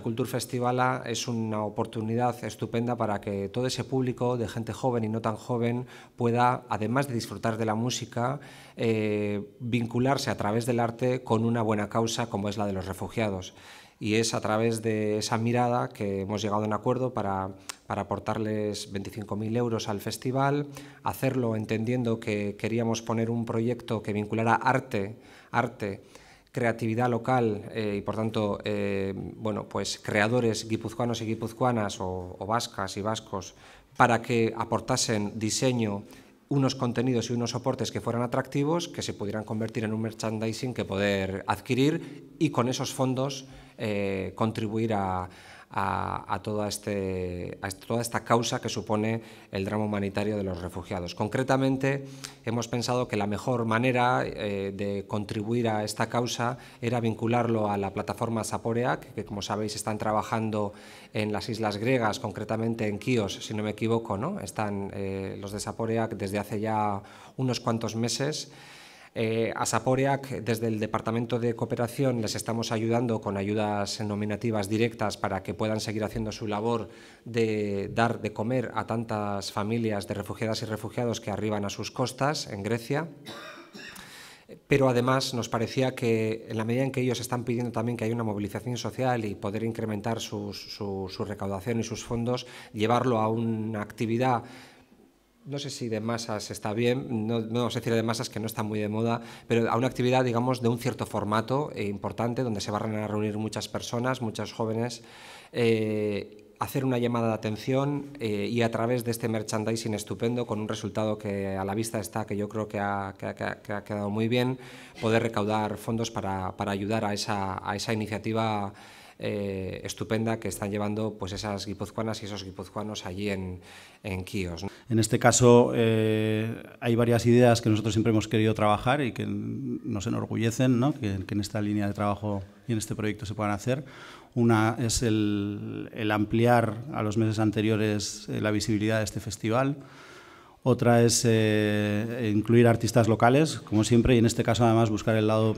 Cultur Festivala es una oportunidad estupenda para que todo ese público de gente joven y no tan joven pueda, además de disfrutar de la música, eh, vincularse a través del arte con una buena causa como es la de los refugiados y es a través de esa mirada que hemos llegado a un acuerdo para, para aportarles 25.000 euros al festival, hacerlo entendiendo que queríamos poner un proyecto que vinculara arte, arte creatividad local eh, y por tanto eh, bueno, pues creadores guipuzcoanos y guipuzcoanas o, vascas y vascos para que aportasen diseño unos contenidos y unos soportes que fueran atractivos, que se pudieran convertir en un merchandising que poder adquirir y con esos fondos eh, contribuir a, a, toda este, toda esta causa que supone el drama humanitario de los refugiados. Concretamente, hemos pensado que la mejor manera eh, de contribuir a esta causa era vincularlo a la plataforma Saporea, que, como sabéis están trabajando en las islas griegas, concretamente en Kios, si no me equivoco, ¿no? están eh, los de Saporea desde hace ya unos cuantos meses. Eh, a Saporeac, desde el Departamento de Cooperación, les estamos ayudando con ayudas nominativas directas para que puedan seguir haciendo su labor de dar de comer a tantas familias de refugiadas y refugiados que arriban a sus costas en Grecia pero además nos parecía que en la medida en que ellos están pidiendo también que haya una movilización social y poder incrementar su recaudación y sus fondos, llevarlo a una actividad no sé si de masas está bien, no, sé vamos a decir de masas que no está muy de moda, pero a una actividad, digamos, de un cierto formato eh, importante, donde se van a reunir muchas personas, muchas jóvenes, eh, hacer una llamada de atención eh, y a través de este merchandising estupendo, con un resultado que a la vista está, que yo creo que ha, quedado muy bien, poder recaudar fondos para, ayudar a esa, a esa iniciativa. Eh, estupenda que están llevando pues esas guipuzcoanas y esos guipuzcoanos allí en, en En este caso eh, hay varias ideas que nosotros siempre hemos querido trabajar y que nos enorgullecen, ¿no? que, en esta línea de trabajo y en este proyecto se puedan hacer. Una es el, ampliar a los meses anteriores eh, la visibilidad de este festival. Otra es incluir artistas locales, como siempre, y en este caso además buscar el lado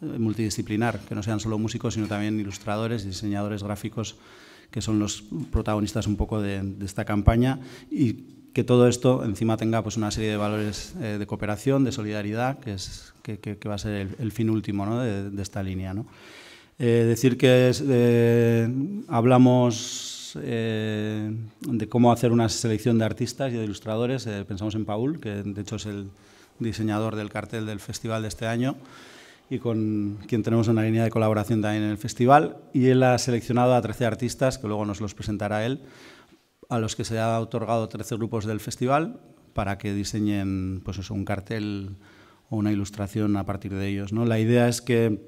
multidisciplinar, que no sean solo músicos, sino también ilustradores, y diseñadores gráficos, que son los protagonistas un poco de, esta campaña y que todo esto encima tenga pues, una serie de valores eh, de cooperación, de solidaridad, que, es, que, va a ser el, fin último ¿no? de, esta línea. ¿no? Eh, decir que eh, hablamos de cómo hacer una selección de artistas y de ilustradores, pensamos en Paul, que de hecho es el diseñador del cartel del festival de este año y con quien tenemos una línea de colaboración también en el festival. Y él ha seleccionado a 13 artistas, que luego nos los presentará él, a los que se ha otorgado 13 grupos del festival para que diseñen pues un cartel o una ilustración a partir de ellos. La idea es que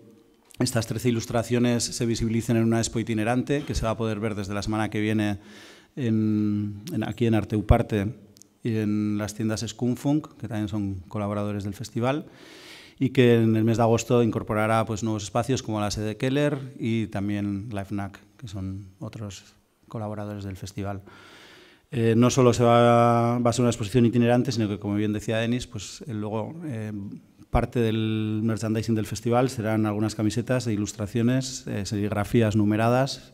estas 13 ilustraciones se visibilicen en una expo itinerante que se va a poder ver desde la semana que viene en, aquí en Arteuparte y en las tiendas Skunfunk, que también son colaboradores del festival y que en el mes de agosto incorporará pues, nuevos espacios como la sede Keller y también LifeNAC, que son otros colaboradores del festival. Eh, no solo se va, a ser una exposición itinerante, sino que, como bien decía Denis, pues, eh, luego eh, parte del merchandising del festival serán algunas camisetas e ilustraciones, serigrafías numeradas,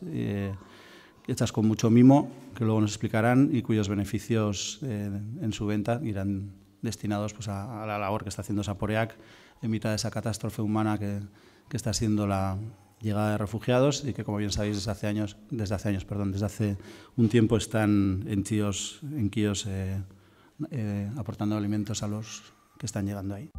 hechas con mucho mimo, que luego nos explicarán y cuyos beneficios en su venta irán destinados pues, a, la labor que está haciendo Saporeac en mitad de esa catástrofe humana que, está siendo la llegada de refugiados y que, como bien sabéis, desde hace años, desde hace años, perdón, desde hace un tiempo están en kios en eh, eh, aportando alimentos a los que están llegando ahí.